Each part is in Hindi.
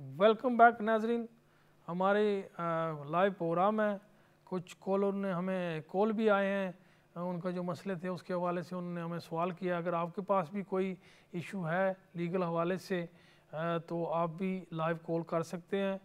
वेलकम बैक नाजरीन हमारे लाइव प्रोग्राम है कुछ कॉलर ने हमें कॉल भी आए हैं उनका जो मसले थे उसके हवाले से उन्होंने हमें सवाल किया अगर आपके पास भी कोई इशू है लीगल हवाले से तो आप भी लाइव कॉल कर सकते हैं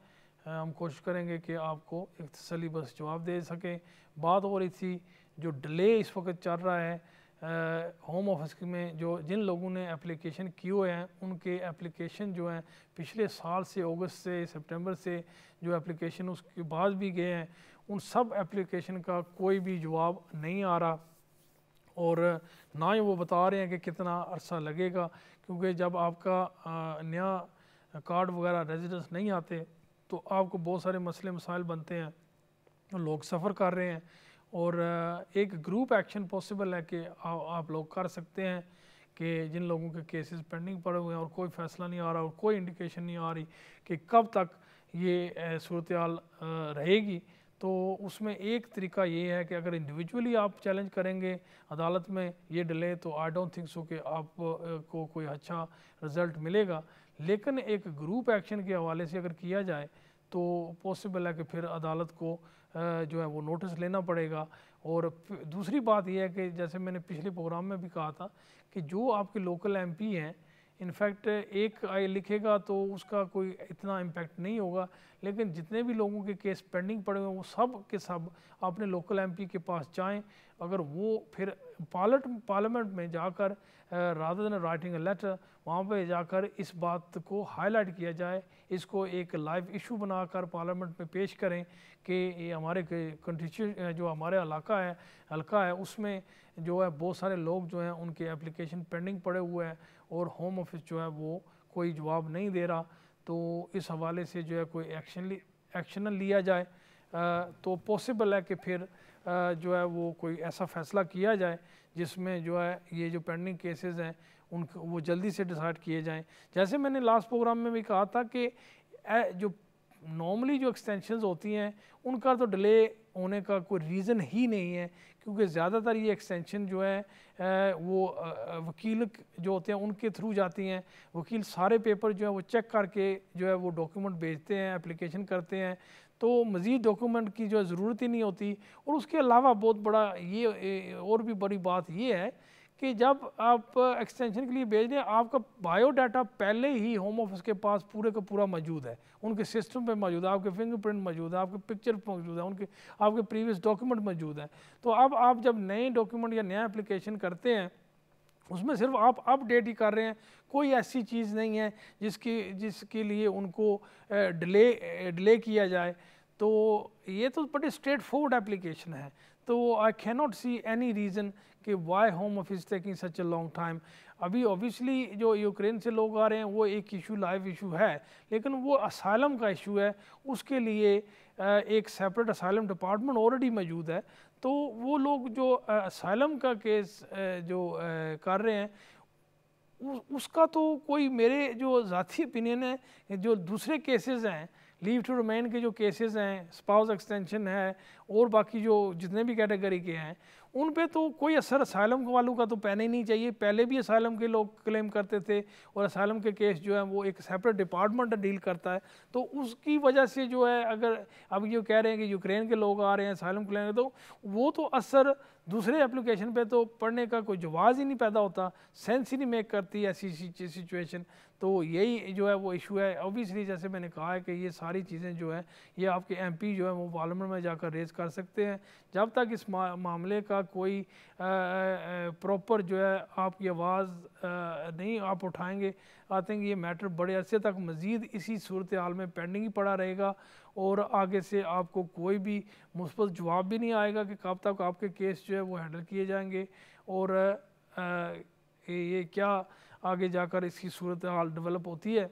हम कोशिश करेंगे कि आपको एक तसली बस जवाब दे सकें बात हो रही थी जो डिले इस वक्त चल रहा है होम ऑफिस में जो जिन लोगों ने एप्लीकेशन किए हुए हैं उनके एप्लीकेशन जो हैं पिछले साल से अगस्त से सितंबर से जो एप्लीकेशन उसके बाद भी गए हैं उन सब एप्लीकेशन का कोई भी जवाब नहीं आ रहा और ना ही वो बता रहे हैं कि कितना अरसा लगेगा क्योंकि जब आपका नया कार्ड वगैरह रेजिडेंस नहीं आते तो आपको बहुत सारे मसले मसाइल बनते हैं लोग सफ़र कर रहे हैं और एक ग्रुप एक्शन पॉसिबल है कि आ, आप लोग कर सकते हैं कि जिन लोगों के केसेस पेंडिंग पड़े हुए हैं और कोई फैसला नहीं आ रहा और कोई इंडिकेशन नहीं आ रही कि कब तक ये सूरत हाल रहेगी तो उसमें एक तरीका ये है कि अगर इंडिविजुअली आप चैलेंज करेंगे अदालत में ये डिले तो आई डोंट थिंक सो कि आप को कोई अच्छा रिज़ल्ट मिलेगा लेकिन एक ग्रुप एक्शन के हवाले से अगर किया जाए तो पॉसिबल है कि फिर अदालत को जो है वो नोटिस लेना पड़ेगा और दूसरी बात यह है कि जैसे मैंने पिछले प्रोग्राम में भी कहा था कि जो आपके लोकल एमपी हैं इनफैक्ट एक आई लिखेगा तो उसका कोई इतना इम्पैक्ट नहीं होगा लेकिन जितने भी लोगों के केस पेंडिंग पड़े हुए हैं वो सब के सब अपने लोकल एमपी के पास जाएं अगर वो फिर पार्लट पार्लियामेंट में जाकर राधा दिन राइटिंग लेटर वहाँ पे जाकर इस बात को हाईलाइट किया जाए इसको एक लाइव इशू बनाकर पार्लियामेंट में पेश करें कि ये हमारे कंस्टिट्यूशन जो हमारे इलाका है हल्का है उसमें जो है बहुत सारे लोग जो हैं उनके एप्लीकेशन पेंडिंग पड़े हुए हैं और होम ऑफिस जो है वो कोई जवाब नहीं दे रहा तो इस हवाले से जो है कोई एक्शन एक्शन लिया जाए आ, तो पॉसिबल है कि फिर जो है वो कोई ऐसा फैसला किया जाए जिसमें जो है ये जो पेंडिंग केसेस हैं उन वो जल्दी से डिसाइड किए जाएँ जैसे मैंने लास्ट प्रोग्राम में भी कहा था कि जो नॉर्मली जो एक्सटेंशन होती हैं उनका तो डिले होने का कोई रीज़न ही नहीं है क्योंकि ज़्यादातर ये एक्सटेंशन जो है वो वकील जो होते हैं उनके थ्रू जाती हैं वकील सारे पेपर जो है वो चेक करके जो है वो डॉक्यूमेंट भेजते हैं एप्लीकेशन करते हैं तो मज़ीद डॉक्यूमेंट की जो है ज़रूरत ही नहीं होती और उसके अलावा बहुत बड़ा ये और भी बड़ी बात ये है कि जब आप एक्सटेंशन के लिए भेज दें आपका बायोडाटा पहले ही होम ऑफिस के पास पूरे का पूरा मौजूद है उनके सिस्टम पे मौजूद है आपके फिंगरप्रिंट मौजूद है आपके पिक्चर मौजूद है उनके आपके प्रीवियस डॉक्यूमेंट मौजूद हैं तो अब आप जब नए डॉक्यूमेंट या नया एप्लीकेशन करते हैं उसमें सिर्फ आप अपडेट ही कर रहे हैं कोई ऐसी चीज़ नहीं है जिसकी जिसके लिए उनको डिले डिले किया जाए तो ये तो बड़ी स्ट्रेट फॉरवर्ड एप्लीकेशन है तो I can not see any reason कि why home office taking such a long time अभी ऑब्वियसली जो यूक्रेन से लोग आ रहे हैं वो एक इशू लाइव इशू है लेकिन वो असालम का इशू है उसके लिए एक सेपरेट असालम डिपार्टमेंट ऑलरेडी मौजूद है तो वो लोग जो असाइलम का केस जो कर रहे हैं उसका तो कोई मेरे जो ज़ाती ओपिनियन है जो दूसरे केसेस हैं लीव टू रिमेन के जो केसेस हैं स्पाउस एक्सटेंशन है और बाकी जो जितने भी कैटेगरी के हैं उन पे तो कोई असर असाइलम वालों का तो पहने ही नहीं चाहिए पहले भी असाइलम के लोग क्लेम करते थे और असाइलम के केस जो है वो एक सेपरेट डिपार्टमेंट डील करता है तो उसकी वजह से जो है अगर अब ये कह रहे हैं कि यूक्रेन के लोग आ रहे हैं असाइलम क्लेम तो वो तो असर दूसरे एप्लीकेशन पे तो पढ़ने का कोई जवाब ही नहीं पैदा होता सेंस ही नहीं मेक करती ऐसी सिचुएशन तो यही जो है वो इशू है ऑब्वियसली जैसे मैंने कहा है कि ये सारी चीज़ें जो है ये आपके एमपी जो है वो पार्लियामेंट में जाकर रेज कर सकते हैं जब तक इस मामले का या कोई प्रॉपर जो है आपकी आवाज़ नहीं आप उठाएंगे आई थिंक ये मैटर बड़े अरसे तक मज़ीद इसी सूरत हाल में पेंडिंग ही पड़ा रहेगा और आगे से आपको कोई भी मुस्बत जवाब भी नहीं आएगा कि कब तक आपके केस जो है वो हैंडल किए जाएंगे और आ, ये क्या आगे जाकर इसकी सूरत हाल डेवलप होती है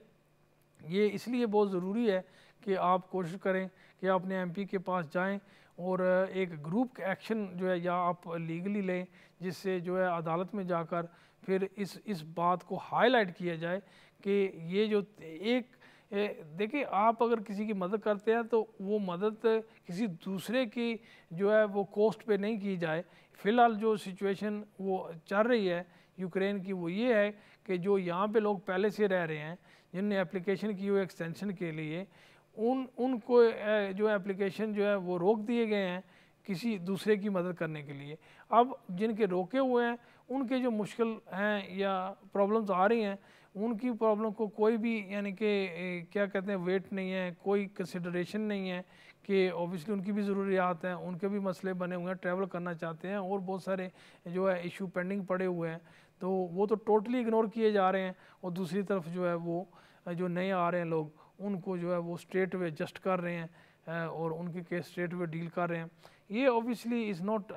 ये इसलिए बहुत ज़रूरी है कि आप कोशिश करें कि आप अपने एमपी के पास जाएं और एक ग्रुप एक्शन जो है या आप लीगली लें जिससे जो है अदालत में जाकर फिर इस इस बात को हाईलाइट किया जाए कि ये जो एक देखिए आप अगर किसी की मदद करते हैं तो वो मदद किसी दूसरे की जो है वो कॉस्ट पे नहीं की जाए फ़िलहाल जो सिचुएशन वो चल रही है यूक्रेन की वो ये है कि जो यहाँ पे लोग पहले से रह रहे हैं जिनने एप्लीकेशन की हुई एक्सटेंशन के लिए उन उनको जो एप्लीकेशन जो है वो रोक दिए गए हैं किसी दूसरे की मदद करने के लिए अब जिनके रोके हुए हैं उनके जो मुश्किल हैं या प्रॉब्लम्स आ रही हैं उनकी प्रॉब्लम को कोई भी यानी कि क्या कहते हैं वेट नहीं है कोई कंसिडरेशन नहीं है कि ऑब्वियसली उनकी भी ज़रूरियात हैं उनके भी मसले बने हुए हैं ट्रैवल करना चाहते हैं और बहुत सारे जो है इशू पेंडिंग पड़े हुए हैं तो वो तो टोटली इग्नोर किए जा रहे हैं और दूसरी तरफ जो है वो जो नए आ रहे हैं लोग उनको जो है वो स्ट्रेट वे जस्ट कर रहे हैं और उनके केस स्ट्रेट वे डील कर रहे हैं ये ऑब्वियसली इज़ नॉट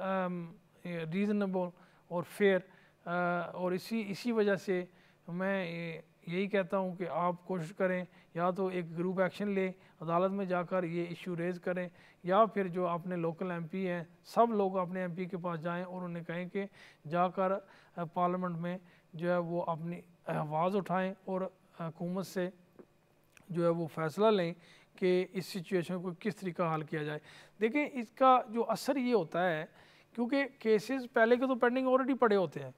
रीज़नेबल और फेयर और इसी इसी वजह से मैं यही कहता हूँ कि आप कोशिश करें या तो एक ग्रुप एक्शन ले अदालत में जाकर ये इशू रेज़ करें या फिर जो अपने लोकल एमपी हैं सब लोग अपने एमपी के पास जाएं और उन्हें कहें कि जाकर पार्लियामेंट में जो है वो अपनी आवाज़ उठाएं और हुकूमत से जो है वो फैसला लें कि इस सिचुएशन को किस तरीका हल किया जाए देखें इसका जो असर ये होता है क्योंकि केसेस पहले के तो पेंडिंग ऑलरेडी पड़े होते हैं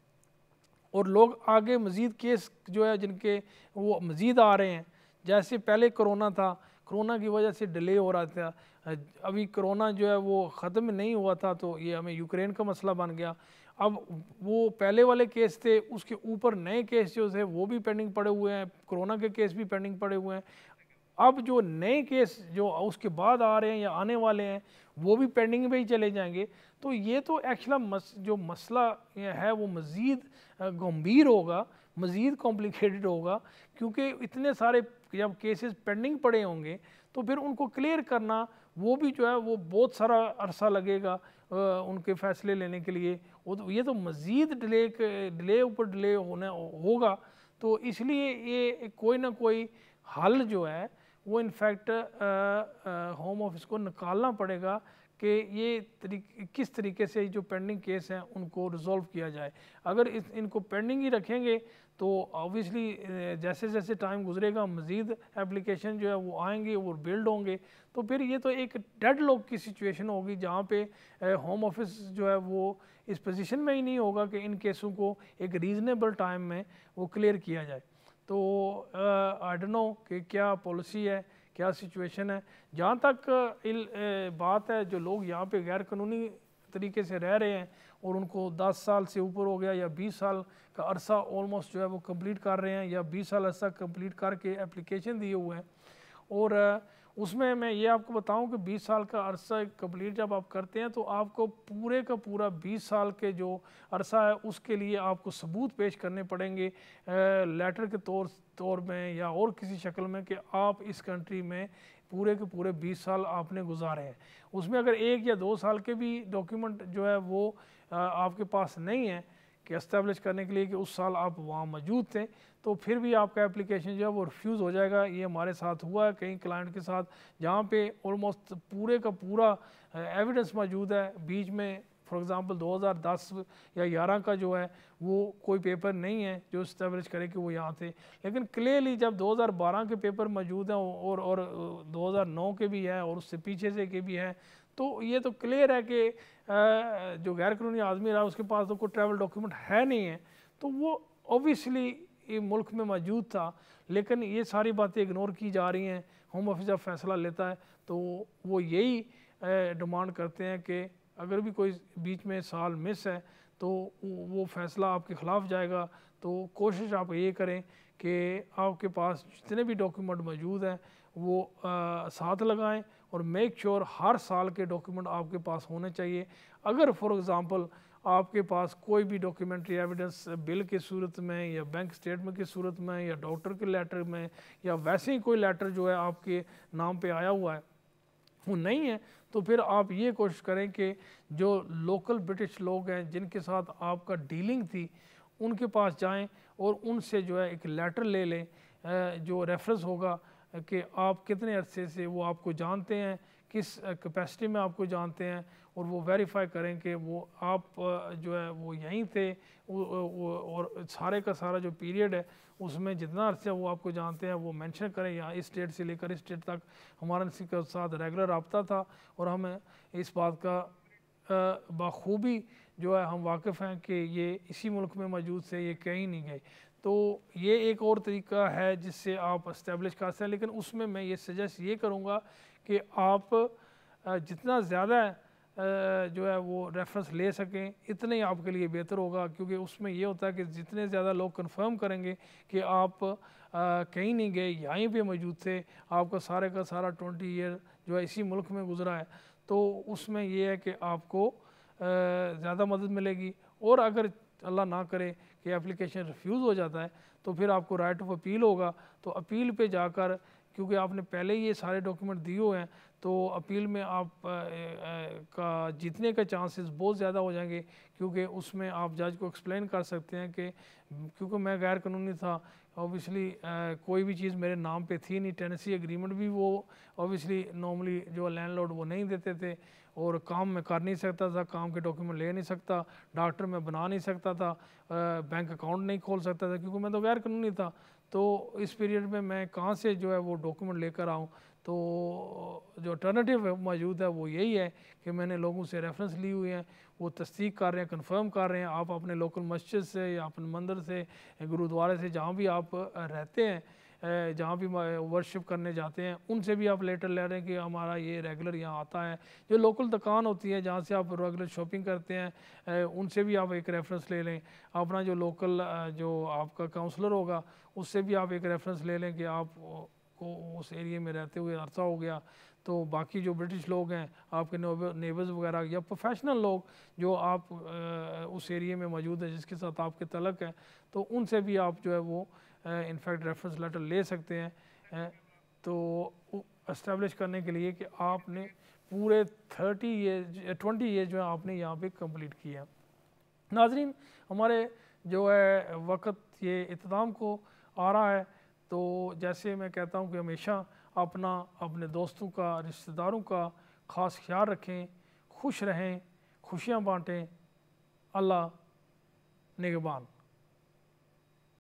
और लोग आगे मज़ीद केस जो है जिनके वो मज़ीद आ रहे हैं जैसे पहले कोरोना था कोरोना की वजह से डिले हो रहा था अभी कोरोना जो है वो ख़त्म नहीं हुआ था तो ये हमें यूक्रेन का मसला बन गया अब वो पहले वाले केस थे उसके ऊपर नए केस जो थे वो भी पेंडिंग पड़े हुए हैं कोरोना के केस भी पेंडिंग पड़े हुए हैं अब जो नए केस जो उसके बाद आ रहे हैं या आने वाले हैं वो भी पेंडिंग में ही चले जाएंगे तो ये तो एक्चुअल मस, जो मसला है वो मज़ीद गंभीर होगा मज़ीद कॉम्प्लिकेटेड होगा क्योंकि इतने सारे जब केसेस पेंडिंग पड़े होंगे तो फिर उनको क्लियर करना वो भी जो है वो बहुत सारा अरसा लगेगा उनके फैसले लेने के लिए वो तो ये तो मज़ीद डिले डिले ऊपर डिले होना होगा तो इसलिए ये कोई ना कोई हल जो है वो इनफैक्ट होम ऑफिस को निकालना पड़ेगा कि ये तरीके किस तरीके से जो पेंडिंग केस हैं उनको रिजॉल्व किया जाए अगर इस इनको पेंडिंग ही रखेंगे तो ऑबियसली जैसे जैसे टाइम गुजरेगा मज़ीद एप्लीकेशन जो है वो आएंगे वो बिल्ड होंगे तो फिर ये तो एक डेड लॉक की सिचुएशन होगी जहाँ पे होम ऑफिस जो है वो इस पोजीशन में ही नहीं होगा कि इन केसों को एक रीज़नेबल टाइम में वो क्लियर किया जाए तो आई डोंट नो कि क्या पॉलिसी है क्या सिचुएशन है जहाँ तक इल, ए, बात है जो लोग यहाँ पे गैर कानूनी तरीके से रह रहे हैं और उनको 10 साल से ऊपर हो गया या 20 साल का अरसा ऑलमोस्ट जो है वो कंप्लीट कर रहे हैं या 20 साल अरसा कंप्लीट करके एप्लीकेशन दिए हुए हैं और उसमें मैं ये आपको बताऊं कि 20 साल का अरसा कंप्लीट जब आप करते हैं तो आपको पूरे का पूरा 20 साल के जो अरसा है उसके लिए आपको सबूत पेश करने पड़ेंगे लेटर के तौर तौर में या और किसी शक्ल में कि आप इस कंट्री में पूरे के पूरे 20 साल आपने गुजारे हैं उसमें अगर एक या दो साल के भी डॉक्यूमेंट जो है वो आपके पास नहीं है कि इस्टेब्लिश करने के लिए कि उस साल आप वहाँ मौजूद थे तो फिर भी आपका एप्लीकेशन जो है वो रिफ्यूज़ हो जाएगा ये हमारे साथ हुआ है कई क्लाइंट के साथ जहाँ पे ऑलमोस्ट पूरे का पूरा एविडेंस मौजूद है बीच में फॉर एग्ज़ाम्पल 2010 या 11 का जो है वो कोई पेपर नहीं है जो इस्टेब्लिश करे कि वो यहाँ थे लेकिन क्लियरली जब 2012 के पेपर मौजूद हैं और और 2009 के भी हैं और उससे पीछे से के भी हैं तो ये तो क्लियर है कि जो गैर कानूनी आदमी रहा उसके पास तो कोई ट्रैवल डॉक्यूमेंट है नहीं है तो वो ओबियसली ये मुल्क में मौजूद था लेकिन ये सारी बातें इग्नोर की जा रही हैं होम ऑफिस जब फैसला लेता है तो वो यही डिमांड करते हैं कि अगर भी कोई बीच में साल मिस है तो वो फैसला आपके ख़िलाफ़ जाएगा तो कोशिश आप ये करें कि आपके पास जितने भी डॉक्यूमेंट मौजूद हैं वो आ, साथ लगाएं और मेक श्योर हर साल के डॉक्यूमेंट आपके पास होने चाहिए अगर फॉर एग्ज़ाम्पल आपके पास कोई भी डॉक्यूमेंट्री एविडेंस बिल की सूरत में या बैंक स्टेटमेंट की सूरत में या डॉक्टर के लेटर में या वैसे ही कोई लेटर जो है आपके नाम पे आया हुआ है वो नहीं है तो फिर आप ये कोशिश करें कि जो लोकल ब्रिटिश लोग हैं जिनके साथ आपका डीलिंग थी उनके पास जाएं और उनसे जो है एक लेटर ले लें जो रेफरेंस होगा कि आप कितने अरसे से वो आपको जानते हैं किस कैपेसिटी में आपको जानते हैं और वो वेरीफाई करें कि वो आप जो है वो यहीं थे वो, वो, और सारे का सारा जो पीरियड है उसमें जितना अरसा वो आपको जानते हैं वो मेंशन करें यहाँ इस डेट से लेकर इस डेट तक हमारा के साथ रेगुलर रबता था और हमें इस बात का बखूबी जो है हम वाकिफ़ हैं कि ये इसी मुल्क में मौजूद से ये कहीं नहीं गए तो ये एक और तरीका है जिससे आप इस्टेब्लिश कर सकें हैं लेकिन उसमें मैं ये सजेस्ट ये करूँगा कि आप जितना ज़्यादा जो है वो रेफरेंस ले सकें इतने ही आपके लिए बेहतर होगा क्योंकि उसमें ये होता है कि जितने ज़्यादा लोग कंफर्म करेंगे कि आप कहीं नहीं गए यहीं पे मौजूद थे आपका सारे का सारा ट्वेंटी ईयर जो है इसी मुल्क में गुजरा है तो उसमें यह है कि आपको ज़्यादा मदद मिलेगी और अगर अल्लाह ना करे कि एप्लीकेशन रिफ्यूज़ हो जाता है तो फिर आपको राइट ऑफ अपील होगा तो अपील पे जाकर क्योंकि आपने पहले ही ये सारे डॉक्यूमेंट दिए हुए हैं तो अपील में आप आ, आ, का जीतने का चांसेस बहुत ज़्यादा हो जाएंगे क्योंकि उसमें आप जज को एक्सप्लेन कर सकते हैं कि क्योंकि मैं गैर कानूनी था ओबियसली कोई भी चीज़ मेरे नाम पे थी नहीं टेनेसी एग्रीमेंट भी वो ओबियसली नॉर्मली जो लैंड वो नहीं देते थे और काम में कर नहीं सकता था काम के डॉक्यूमेंट ले नहीं सकता डॉक्टर में बना नहीं सकता था बैंक अकाउंट नहीं खोल सकता था क्योंकि मैं तो गैर कानूनी था तो इस पीरियड में मैं कहाँ से जो है वो डॉक्यूमेंट लेकर आऊँ तो जो अल्टरनेटिव मौजूद है वो यही है कि मैंने लोगों से रेफरेंस ली हुई है वो तस्दीक कर रहे हैं कंफर्म कर रहे हैं आप अपने लोकल मस्जिद से या अपने मंदिर से गुरुद्वारे से जहाँ भी आप रहते हैं जहाँ भी वर्शिप करने जाते हैं उनसे भी आप लेटर ले रहे हैं कि हमारा ये रेगुलर यहाँ आता है जो लोकल दुकान होती है जहाँ से आप रेगुलर शॉपिंग करते हैं उनसे भी आप एक रेफरेंस ले लें अपना जो लोकल जो आपका काउंसलर होगा उससे भी आप एक रेफरेंस ले लें कि आप को उस एरिए में रहते हुए अर्सा हो गया तो बाकी जो ब्रिटिश लोग हैं आपके नेबर्स वगैरह या प्रोफेशनल लोग जो आप उस एरिए में मौजूद हैं जिसके साथ आपके तलक हैं तो उनसे भी आप जो है वो इनफैक्ट रेफरेंस लेटर ले सकते हैं तो इस्टेब्लिश करने के लिए कि आपने पूरे थर्टी ईयर ट्वेंटी ईयर जो है आपने यहाँ पे कंप्लीट किया नाजरीन हमारे जो है वक्त ये इतदाम को आ रहा है तो जैसे मैं कहता हूँ कि हमेशा अपना अपने दोस्तों का रिश्तेदारों का ख़ास ख्याल रखें खुश रहें खुशियाँ बाँटें अल्लाह निगबान